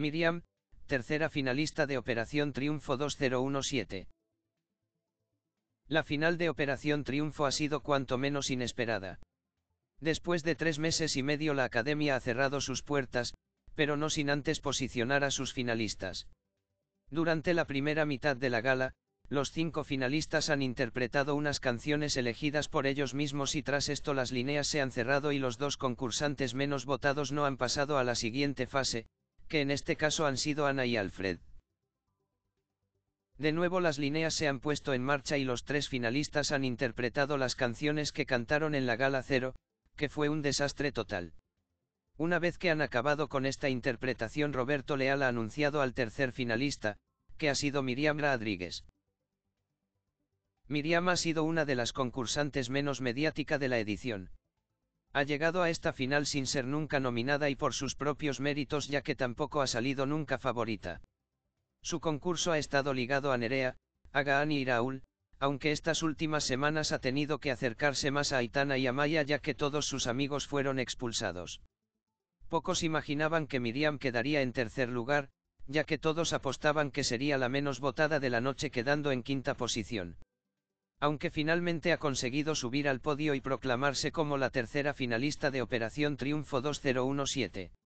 Miriam, tercera finalista de Operación Triunfo 2017. La final de Operación Triunfo ha sido cuanto menos inesperada. Después de tres meses y medio la academia ha cerrado sus puertas, pero no sin antes posicionar a sus finalistas. Durante la primera mitad de la gala, los cinco finalistas han interpretado unas canciones elegidas por ellos mismos y tras esto las líneas se han cerrado y los dos concursantes menos votados no han pasado a la siguiente fase, que en este caso han sido Ana y Alfred. De nuevo las líneas se han puesto en marcha y los tres finalistas han interpretado las canciones que cantaron en la gala cero, que fue un desastre total. Una vez que han acabado con esta interpretación Roberto Leal ha anunciado al tercer finalista, que ha sido Miriam Rodríguez. Miriam ha sido una de las concursantes menos mediática de la edición ha llegado a esta final sin ser nunca nominada y por sus propios méritos ya que tampoco ha salido nunca favorita. Su concurso ha estado ligado a Nerea, a Gaani y Raúl, aunque estas últimas semanas ha tenido que acercarse más a Aitana y a Maya ya que todos sus amigos fueron expulsados. Pocos imaginaban que Miriam quedaría en tercer lugar, ya que todos apostaban que sería la menos votada de la noche quedando en quinta posición aunque finalmente ha conseguido subir al podio y proclamarse como la tercera finalista de Operación Triunfo 2017.